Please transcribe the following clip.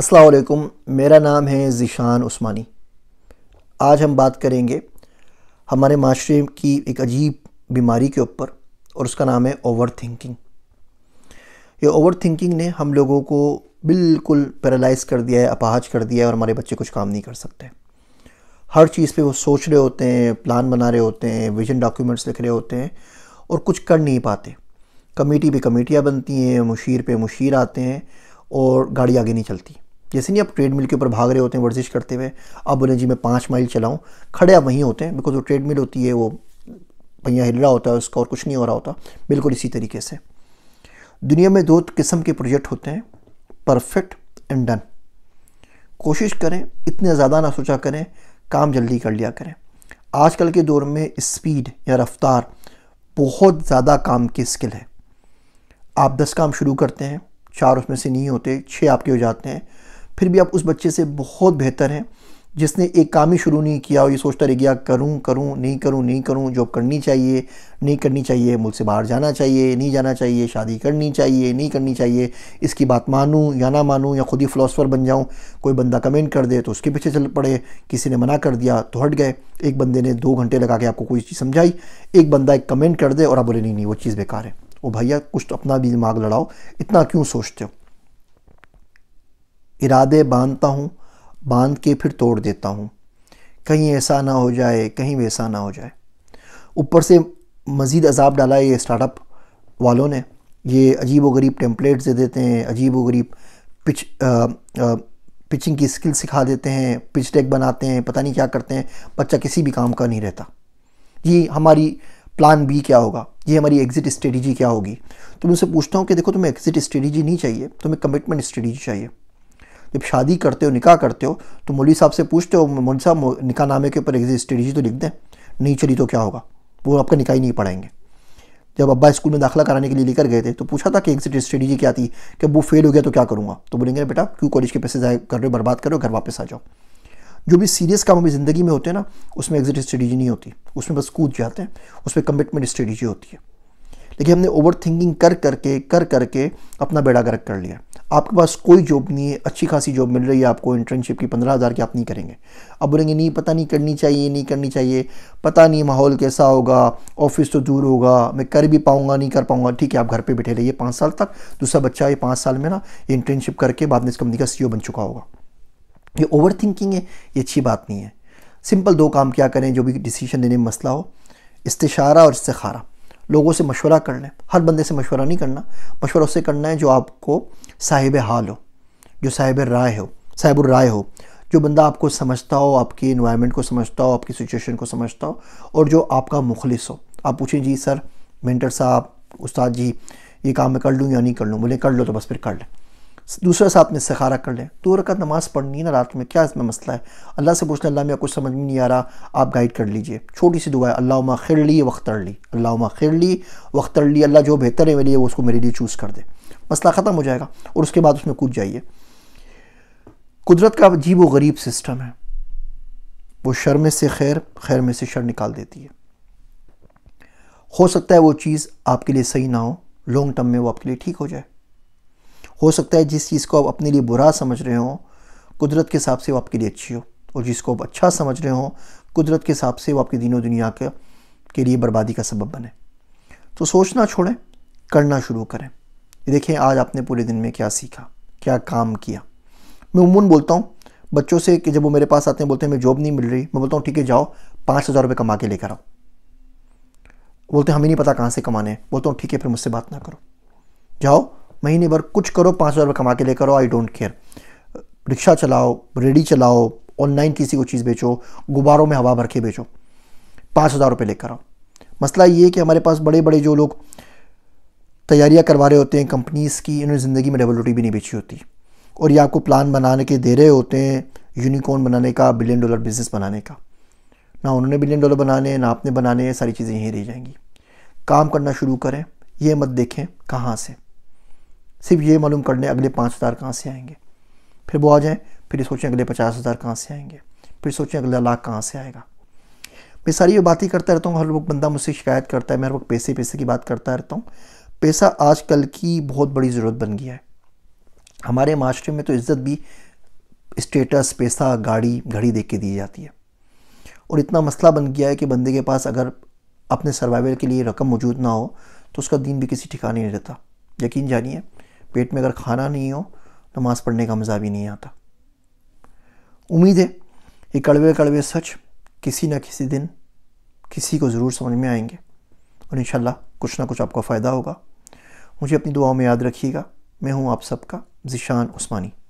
असलकुम मेरा नाम है ज़िशान उस्मानी आज हम बात करेंगे हमारे माशरे की एक अजीब बीमारी के ऊपर और उसका नाम है ओवर थिंकिंग ये ओवर थिंकिंग ने हम लोगों को बिल्कुल पैरालाइज कर दिया है अपाहज कर दिया है और हमारे बच्चे कुछ काम नहीं कर सकते हर चीज़ पे वो सोच रहे होते हैं प्लान बना रहे होते हैं विजन डॉक्यूमेंट्स लिख रहे होते हैं और कुछ कर नहीं पाते कमेटी पे कमेटियाँ बनती हैं मुशीर पे मुशीर आते हैं और गाड़ी आगे नहीं चलती जैसे नहीं आप ट्रेडमिल के ऊपर भाग रहे होते हैं वर्जिश करते हुए अब बोले जी मैं पाँच माइल चलाऊँ खड़े आप वहीं होते हैं बिकॉज वो ट्रेडमिल होती है वो पहिया हिल रहा होता है उसका और कुछ नहीं हो रहा होता बिल्कुल इसी तरीके से दुनिया में दो किस्म के प्रोजेक्ट होते हैं परफेक्ट एंड डन कोशिश करें इतने ज़्यादा ना सोचा करें काम जल्दी कर लिया करें आजकल के दौर में स्पीड या रफ्तार बहुत ज़्यादा काम की स्किल है आप दस काम शुरू करते हैं चार उसमें से नहीं होते छः आपके हो जाते हैं फिर भी आप उस बच्चे से बहुत बेहतर हैं जिसने एक काम ही शुरू नहीं किया और ये सोचता रह गया करूँ करूँ नहीं करूँ नहीं करूँ जॉब करनी चाहिए नहीं करनी चाहिए मुल्क से बाहर जाना चाहिए नहीं जाना चाहिए शादी करनी चाहिए नहीं करनी चाहिए इसकी बात मानूँ या ना मानूँ या ख़ुद ही फ़िलासफ़र बन जाऊँ कोई बंदा कमेंट कर दे तो उसके पीछे चल पड़े किसी ने मना कर दिया तो हट गए एक बंदे ने दो घंटे लगा के आपको कोई चीज़ समझाई एक बंदा एक कमेंट कर दे और आप बोले नहीं नहीं वो चीज़ बेकार है वो भैया कुछ तो अपना भी दिमाग लड़ाओ इतना क्यों सोचते हो इरादे बांधता हूँ बांध के फिर तोड़ देता हूँ कहीं ऐसा ना हो जाए कहीं वैसा ना हो जाए ऊपर से मज़ीद अजाब डाला ये स्टार्टअप वालों ने ये अजीब व गरीब टेम्पलेट्स दे देते हैं अजीब व गरीब पिच पिचिंग की स्किल सिखा देते हैं पिच डेक बनाते हैं पता नहीं क्या करते हैं बच्चा किसी भी काम का नहीं रहता ये हमारी प्लान बी क्या होगा ये हमारी एग्ज़िट स्ट्रेटजी क्या होगी तो मैं उनसे पूछता हूँ कि देखो तुम्हें एग्ज़िट स्ट्रेटजी नहीं चाहिए तुम्हें कमिटमेंट स्ट्रेटजी चाहिए जब शादी करते हो निकाह करते हो तो मोली साहब से पूछते हो मोली साहब निकाह नामे के ऊपर एग्जिट स्ट्रेटी तो लिख दें नहीं चली तो क्या होगा वो आपका निकाह ही नहीं पढ़ाएंगे जब अब्बा स्कूल में दाखिला कराने के लिए लेकर गए थे तो पूछा था कि एग्जिट स्ट्रेटी क्या थी कि वो फेल हो गया तो क्या करूँगा तो बोलेंगे बेटा क्यों कॉलेज के पैसे ज़ाय कर रहे हो बर्बाद करो घर वापस आ जाओ जो भी सीरियस काम अभी ज़िंदगी में होते हैं ना उसमें एग्जिट स्ट्रेटी नहीं होती उसमें बस कूद जाते हैं उसमें कमिटमेंट स्ट्रेटी होती है लेकिन हमने ओवर थिंकिंग कर करके कर करके अपना बेड़ा गर्क कर लिया आपके पास कोई जॉब नहीं है अच्छी खासी जॉब मिल रही है आपको इंटर्नशिप की पंद्रह हज़ार की आप नहीं करेंगे अब बोलेंगे नहीं पता नहीं करनी चाहिए नहीं करनी चाहिए पता नहीं माहौल कैसा होगा ऑफिस तो दूर होगा मैं कर भी पाऊँगा नहीं कर पाऊँगा ठीक है आप घर पर बैठे रहिए पाँच साल तक दूसरा बच्चा ये पाँच साल में ना ये इंटर्नशिप करके बाद में इस कंपनी का सी e बन चुका होगा ये ओवर थिंकिंग है ये अच्छी बात नहीं है सिंपल दो काम क्या करें जो भी डिसीजन देने में मसला हो इस्तारा और इस्तारा लोगों से मशवरा कर लें हर बंदे से मशवरा नहीं करना मशवरा उससे करना है जो आपको साहिब हाल हो जो साहिब राय हो साहिब राय हो जो बंदा आपको समझता हो आपकी इन्वायरमेंट को समझता हो आपकी सिचुएशन को समझता हो और जो आपका मुखलिस हो आप पूछें जी सर मेंटर साहब उस्ताद जी ये काम मैं कर लूँ या नहीं कर लूँ बोले कर लो तो बस फिर कर लें दूसरा साथ में सखारा कर लें दो रकत नमाज़ पढ़नी है ना रात में क्या इसमें मसला है अल्लाह से पूछना अल्लाह में कुछ समझ में नहीं आ रहा आप गाइड कर लीजिए छोटी सी दुआ है अल्लाह खिर ली वख्तर ली अल्लाह खिर ली वख्तर ली अल्लाह जो बेहतर है मेरे लिए वो उसको मेरे लिए चूज़ कर दे मसला ख़त्म हो जाएगा और उसके बाद उसमें कूद जाइए कुदरत का अजीब व गरीब सिस्टम है वो शर में से खैर खैर में से शर निकाल देती है हो सकता है वो चीज़ आपके लिए सही ना हो लॉन्ग टर्म में वो आपके लिए ठीक हो जाए हो सकता है जिस चीज़ को आप अपने लिए बुरा समझ रहे हो कुदरत के हिसाब से वो आपके लिए अच्छी हो और जिसको आप अच्छा समझ रहे हो कुदरत के हिसाब से वो आपकी दीनों दुनिया के के लिए बर्बादी का सबब बने तो सोचना छोड़ें करना शुरू करें देखें आज आपने पूरे दिन में क्या सीखा क्या काम किया मैं उमून बोलता हूँ बच्चों से कि जब वो मेरे पास आते हैं बोलते हैं मैं जॉब नहीं मिल रही मैं बोलता हूँ ठीक है जाओ पाँच हज़ार रुपये कमा के लेकर आओ बोलते हैं हमें नहीं पता कहाँ से कमाने हैं बोलता हूँ ठीक है फिर मुझसे बात ना करो जाओ महीने भर कुछ करो पाँच हज़ार कमा के लेकर आओ आई डोंट केयर रिक्शा चलाओ रेडी चलाओ ऑनलाइन किसी को चीज़ बेचो गुब्बारों में हवा भर के बेचो पाँच हज़ार रुपये लेकर आओ मसला ये है कि हमारे पास बड़े बड़े जो लोग तैयारियाँ करवा रहे होते हैं कंपनीज़ की इन्होंने ज़िंदगी में डबल रोटी भी नहीं बेची होती और ये आपको प्लान बनाने के दे रहे होते हैं यूनिकॉर्न बनाने का बिलियन डॉलर बिज़नेस बनाने का ना उन्होंने बिलियन डॉलर बनाने हैं ना आपने बनाने हैं सारी चीज़ें यहीं रह जाएंगी काम करना शुरू करें ये मत देखें कहाँ से सिर्फ ये मालूम कर लें अगले पाँच हज़ार कहाँ से आएंगे फिर वो आ जाएँ फिर सोचें अगले पचास हज़ार कहाँ से आएंगे फिर सोचें अगला लाख कहाँ से आएगा मैं सारी ये बातें करता रहता हूँ हर वक्त बंदा मुझसे शिकायत करता है मैं हर वक्त पैसे पैसे की बात करता रहता हूँ पैसा आजकल की बहुत बड़ी ज़रूरत बन गया है हमारे माशरे में तो इज़्ज़त भी स्टेटस पैसा गाड़ी घड़ी देख के दी जाती है और इतना मसला बन गया है कि बंदे के पास अगर अपने सर्वाइवल के लिए रकम मौजूद ना हो तो उसका दिन भी किसी ठिकाने नहीं रहता यकीन जानिए पेट में अगर खाना नहीं हो नमाज़ पढ़ने का मज़ा भी नहीं आता उम्मीद है ये कड़वे कड़वे सच किसी ना किसी दिन किसी को ज़रूर समझ में आएंगे और इन कुछ ना कुछ आपको फ़ायदा होगा मुझे अपनी दुआओं में याद रखिएगा मैं हूँ आप सबका जिशान उस्मानी